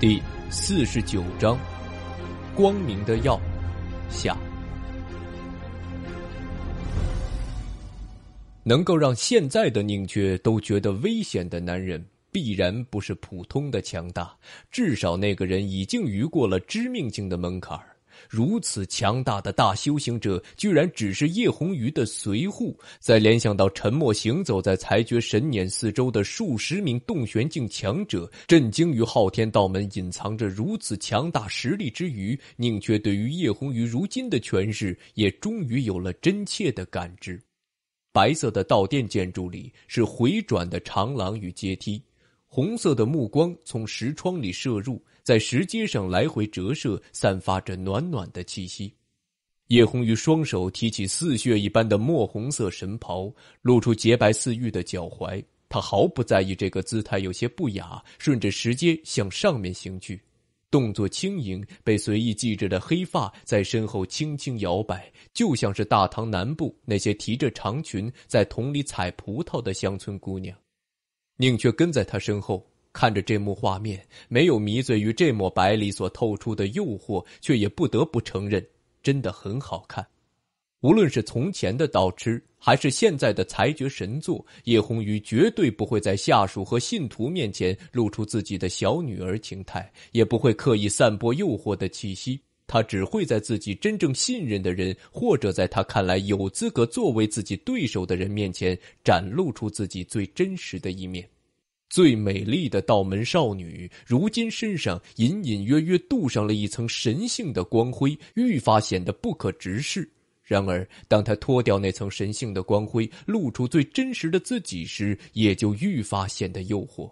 第四十九章，《光明的药》下，能够让现在的宁缺都觉得危险的男人，必然不是普通的强大，至少那个人已经逾过了知命性的门槛如此强大的大修行者，居然只是叶红鱼的随护。再联想到沉默行走在裁决神碾四周的数十名洞玄境强者，震惊于昊天道门隐藏着如此强大实力之余，宁缺对于叶红鱼如今的权势，也终于有了真切的感知。白色的道殿建筑里是回转的长廊与阶梯，红色的目光从石窗里射入。在石阶上来回折射，散发着暖暖的气息。叶红鱼双手提起似血一般的墨红色神袍，露出洁白似玉的脚踝。他毫不在意这个姿态有些不雅，顺着石阶向上面行去，动作轻盈。被随意系着的黑发在身后轻轻摇摆，就像是大唐南部那些提着长裙在桶里采葡萄的乡村姑娘。宁缺跟在她身后。看着这幕画面，没有迷醉于这抹白里所透出的诱惑，却也不得不承认，真的很好看。无论是从前的导痴，还是现在的裁决神作，叶红鱼绝对不会在下属和信徒面前露出自己的小女儿情态，也不会刻意散播诱惑的气息。他只会在自己真正信任的人，或者在他看来有资格作为自己对手的人面前，展露出自己最真实的一面。最美丽的道门少女，如今身上隐隐约约镀上了一层神性的光辉，愈发显得不可直视。然而，当她脱掉那层神性的光辉，露出最真实的自己时，也就愈发显得诱惑。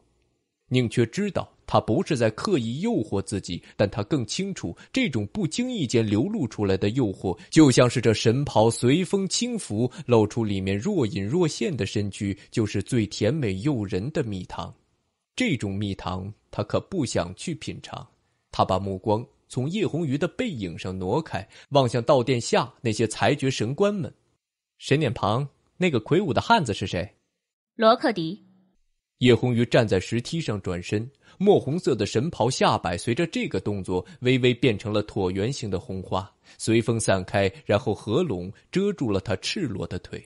宁缺知道他不是在刻意诱惑自己，但他更清楚，这种不经意间流露出来的诱惑，就像是这神袍随风轻拂，露出里面若隐若现的身躯，就是最甜美诱人的蜜糖。这种蜜糖，他可不想去品尝。他把目光从叶红鱼的背影上挪开，望向道殿下那些裁决神官们。神殿旁那个魁梧的汉子是谁？罗克迪。叶红鱼站在石梯上转身，墨红色的神袍下摆随着这个动作微微变成了椭圆形的红花，随风散开，然后合拢，遮住了他赤裸的腿。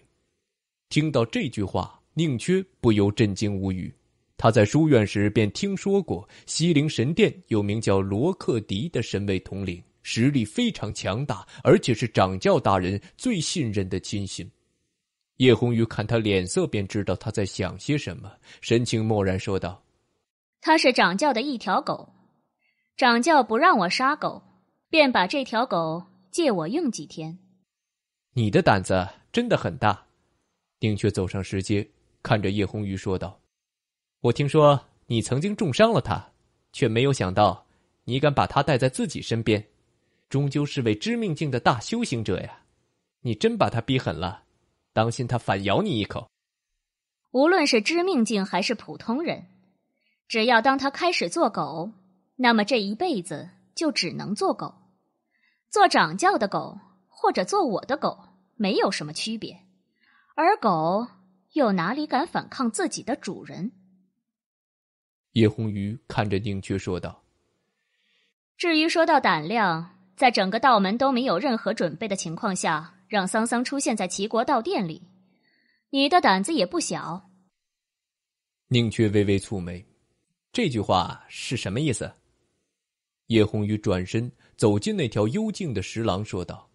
听到这句话，宁缺不由震惊无语。他在书院时便听说过西陵神殿有名叫罗克迪的神位统领，实力非常强大，而且是掌教大人最信任的亲信。叶红鱼看他脸色，便知道他在想些什么，神情漠然说道：“他是掌教的一条狗，掌教不让我杀狗，便把这条狗借我用几天。”你的胆子真的很大，丁缺走上石阶，看着叶红鱼说道：“我听说你曾经重伤了他，却没有想到你敢把他带在自己身边，终究是位知命境的大修行者呀！你真把他逼狠了。”当心，他反咬你一口。无论是知命境还是普通人，只要当他开始做狗，那么这一辈子就只能做狗，做掌教的狗或者做我的狗，没有什么区别。而狗又哪里敢反抗自己的主人？叶红鱼看着宁缺说道：“至于说到胆量，在整个道门都没有任何准备的情况下。”让桑桑出现在齐国道店里，你的胆子也不小。宁缺微微蹙眉，这句话是什么意思？叶红雨转身走进那条幽静的石廊，说道：“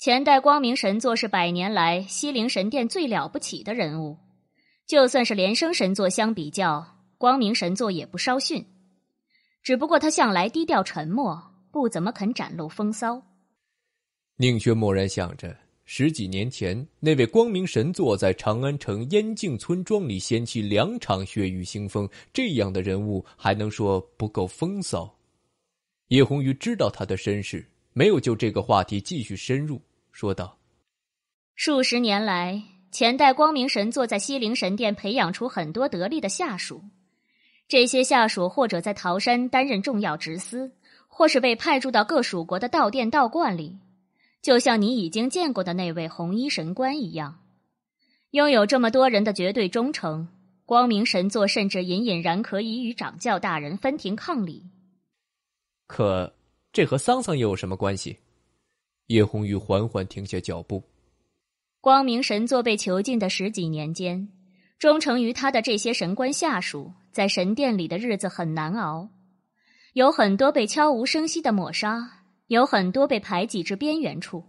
前代光明神作是百年来西陵神殿最了不起的人物，就算是连生神作相比较，光明神作也不稍逊。只不过他向来低调沉默，不怎么肯展露风骚。”宁缺默然想着，十几年前那位光明神座在长安城燕境村庄里掀起两场血雨腥风，这样的人物还能说不够风骚？叶红鱼知道他的身世，没有就这个话题继续深入，说道：“数十年来，前代光明神座在西陵神殿培养出很多得力的下属，这些下属或者在桃山担任重要职司，或是被派驻到各属国的道殿道观里。”就像你已经见过的那位红衣神官一样，拥有这么多人的绝对忠诚，光明神座甚至隐隐然可以与掌教大人分庭抗礼。可这和桑桑又有什么关系？叶红玉缓缓停下脚步。光明神座被囚禁的十几年间，忠诚于他的这些神官下属，在神殿里的日子很难熬，有很多被悄无声息的抹杀。有很多被排挤至边缘处。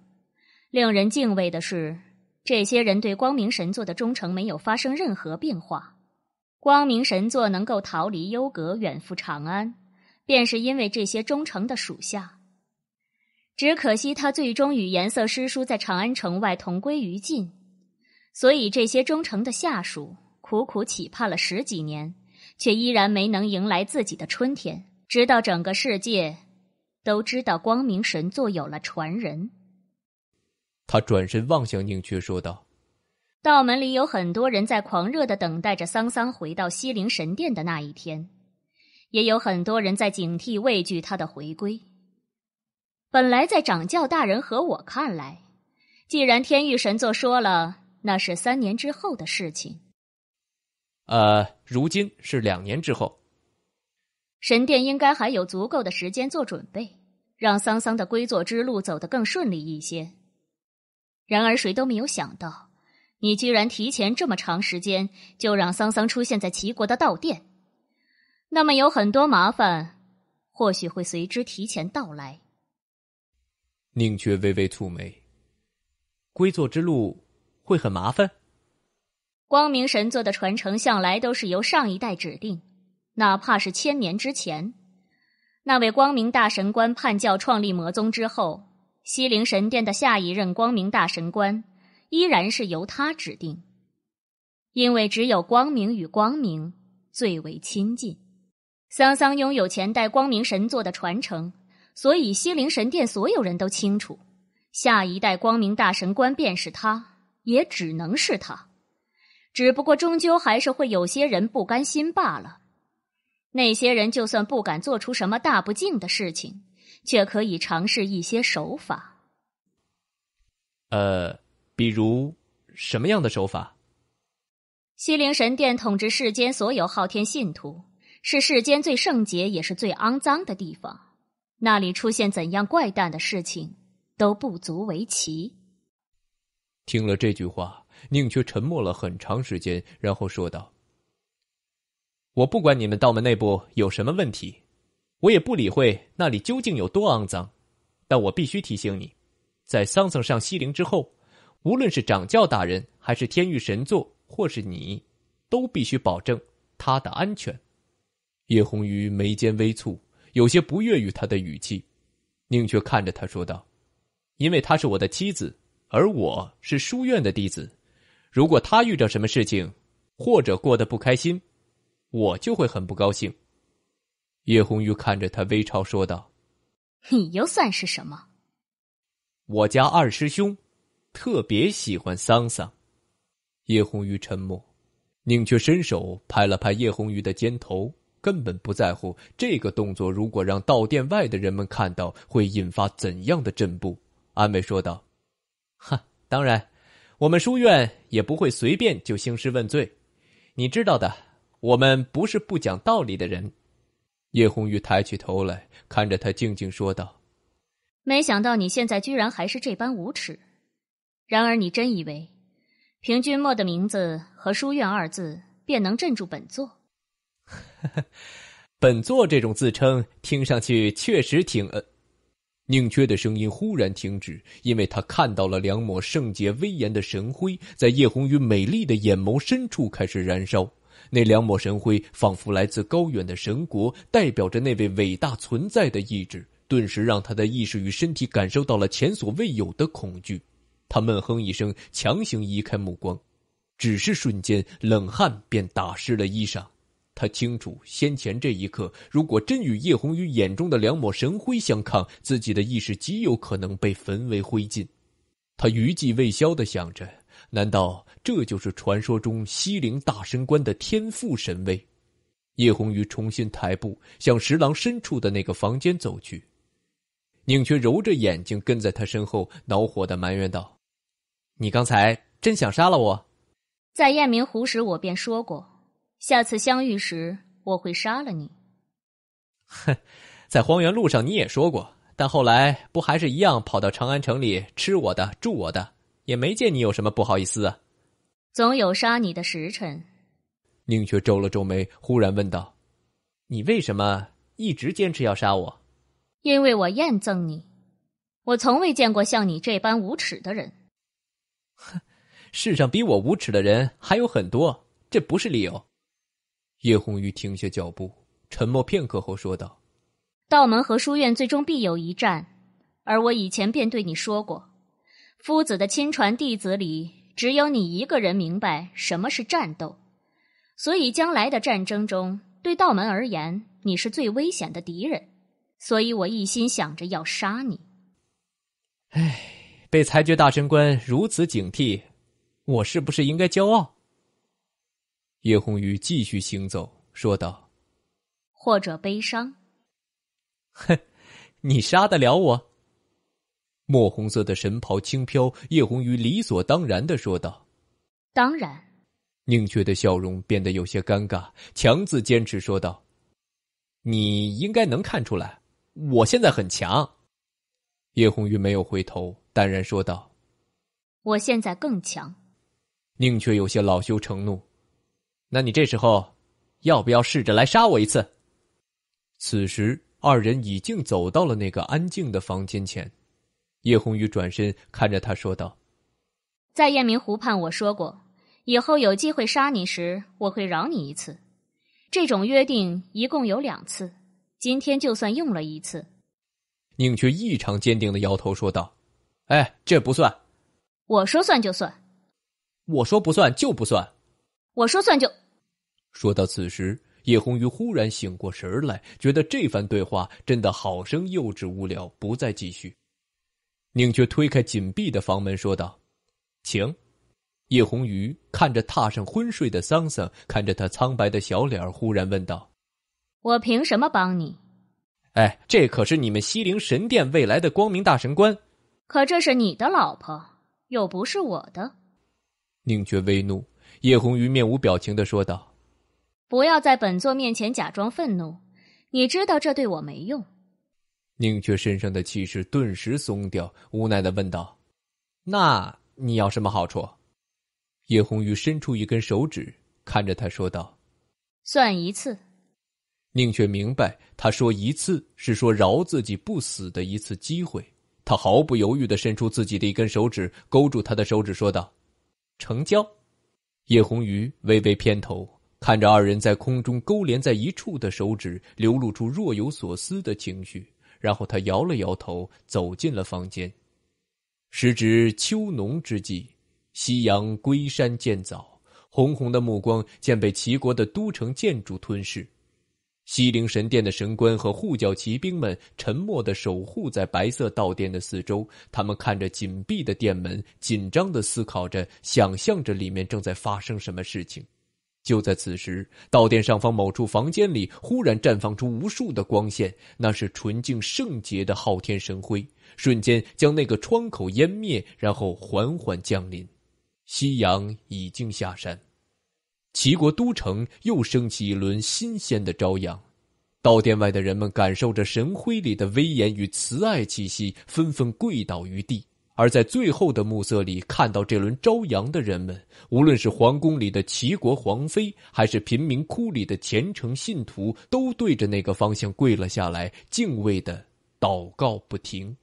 令人敬畏的是，这些人对光明神座的忠诚没有发生任何变化。光明神座能够逃离幽阁，远赴长安，便是因为这些忠诚的属下。只可惜他最终与颜色师叔在长安城外同归于尽，所以这些忠诚的下属苦苦期盼了十几年，却依然没能迎来自己的春天。直到整个世界。都知道光明神座有了传人，他转身望向宁缺，说道：“道门里有很多人在狂热的等待着桑桑回到西陵神殿的那一天，也有很多人在警惕畏惧他的回归。本来在掌教大人和我看来，既然天域神座说了，那是三年之后的事情。呃，如今是两年之后。”神殿应该还有足够的时间做准备，让桑桑的归座之路走得更顺利一些。然而，谁都没有想到，你居然提前这么长时间就让桑桑出现在齐国的道殿，那么有很多麻烦，或许会随之提前到来。宁缺微微蹙眉，归座之路会很麻烦？光明神座的传承向来都是由上一代指定。哪怕是千年之前，那位光明大神官叛教创立魔宗之后，西陵神殿的下一任光明大神官依然是由他指定，因为只有光明与光明最为亲近。桑桑拥有前代光明神座的传承，所以西陵神殿所有人都清楚，下一代光明大神官便是他，也只能是他。只不过终究还是会有些人不甘心罢了。那些人就算不敢做出什么大不敬的事情，却可以尝试一些手法。呃，比如什么样的手法？西陵神殿统治世间所有昊天信徒，是世间最圣洁也是最肮脏的地方。那里出现怎样怪诞的事情都不足为奇。听了这句话，宁缺沉默了很长时间，然后说道。我不管你们道门内部有什么问题，我也不理会那里究竟有多肮脏，但我必须提醒你，在桑桑上西陵之后，无论是掌教大人，还是天域神座，或是你，都必须保证他的安全。叶红鱼眉间微蹙，有些不悦于他的语气。宁缺看着他说道：“因为她是我的妻子，而我是书院的弟子，如果他遇着什么事情，或者过得不开心。”我就会很不高兴。”叶红鱼看着他微嘲说道，“你又算是什么？”“我家二师兄，特别喜欢桑桑。”叶红鱼沉默，宁缺伸手拍了拍叶红鱼的肩头，根本不在乎这个动作。如果让道殿外的人们看到，会引发怎样的震步？安慰说道，“哈，当然，我们书院也不会随便就兴师问罪，你知道的。”我们不是不讲道理的人，叶红玉抬起头来，看着他，静静说道：“没想到你现在居然还是这般无耻。然而，你真以为凭君莫的名字和书院二字便能镇住本座？”“哈哈，本座这种自称听上去确实挺……”呃，宁缺的声音忽然停止，因为他看到了两抹圣洁威严的神辉在叶红玉美丽的眼眸深处开始燃烧。那两抹神辉仿佛来自高远的神国，代表着那位伟大存在的意志，顿时让他的意识与身体感受到了前所未有的恐惧。他闷哼一声，强行移开目光，只是瞬间，冷汗便打湿了衣裳。他清楚，先前这一刻，如果真与叶红雨眼中的两抹神辉相抗，自己的意识极有可能被焚为灰烬。他余悸未消的想着。难道这就是传说中西陵大神官的天赋神威？叶红鱼重新抬步向石廊深处的那个房间走去，宁缺揉着眼睛跟在他身后，恼火的埋怨道：“你刚才真想杀了我？在雁鸣湖时我便说过，下次相遇时我会杀了你。哼，在荒原路上你也说过，但后来不还是一样跑到长安城里吃我的、住我的？”也没见你有什么不好意思啊！总有杀你的时辰。宁缺皱了皱眉，忽然问道：“你为什么一直坚持要杀我？”“因为我厌憎你。我从未见过像你这般无耻的人。”“哼，世上比我无耻的人还有很多，这不是理由。”叶红鱼停下脚步，沉默片刻后说道：“道门和书院最终必有一战，而我以前便对你说过。”夫子的亲传弟子里，只有你一个人明白什么是战斗，所以将来的战争中，对道门而言，你是最危险的敌人，所以我一心想着要杀你。唉，被裁决大神官如此警惕，我是不是应该骄傲？叶红鱼继续行走，说道：“或者悲伤。”哼，你杀得了我？墨红色的神袍轻飘，叶红鱼理所当然的说道：“当然。”宁缺的笑容变得有些尴尬。强自坚持说道：“你应该能看出来，我现在很强。”叶红鱼没有回头，淡然说道：“我现在更强。”宁缺有些恼羞成怒：“那你这时候要不要试着来杀我一次？”此时，二人已经走到了那个安静的房间前。叶红雨转身看着他说道：“在雁鸣湖畔，我说过，以后有机会杀你时，我会饶你一次。这种约定一共有两次，今天就算用了一次。”宁缺异常坚定的摇头说道：“哎，这不算。我说算就算，我说不算就不算。我说算就……”说到此时，叶红鱼忽然醒过神来，觉得这番对话真的好生幼稚无聊，不再继续。宁缺推开紧闭的房门，说道：“请。”叶红鱼看着踏上昏睡的桑桑，看着他苍白的小脸，忽然问道：“我凭什么帮你？”“哎，这可是你们西陵神殿未来的光明大神官。”“可这是你的老婆，又不是我的。”宁缺微怒，叶红鱼面无表情的说道：“不要在本座面前假装愤怒，你知道这对我没用。”宁缺身上的气势顿时松掉，无奈的问道：“那你要什么好处？”叶红鱼伸出一根手指，看着他说道：“算一次。”宁缺明白，他说一次是说饶自己不死的一次机会。他毫不犹豫的伸出自己的一根手指，勾住他的手指说道：“成交。”叶红鱼微微偏头，看着二人在空中勾连在一处的手指，流露出若有所思的情绪。然后他摇了摇头，走进了房间。时值秋浓之际，夕阳归山渐早，红红的目光渐被齐国的都城建筑吞噬。西陵神殿的神官和护教骑兵们沉默的守护在白色道殿的四周，他们看着紧闭的殿门，紧张的思考着，想象着里面正在发生什么事情。就在此时，道殿上方某处房间里忽然绽放出无数的光线，那是纯净圣洁的昊天神辉，瞬间将那个窗口湮灭，然后缓缓降临。夕阳已经下山，齐国都城又升起一轮新鲜的朝阳。道殿外的人们感受着神辉里的威严与慈爱气息，纷纷跪倒于地。而在最后的暮色里看到这轮朝阳的人们，无论是皇宫里的齐国皇妃，还是贫民窟里的虔诚信徒，都对着那个方向跪了下来，敬畏的祷告不停。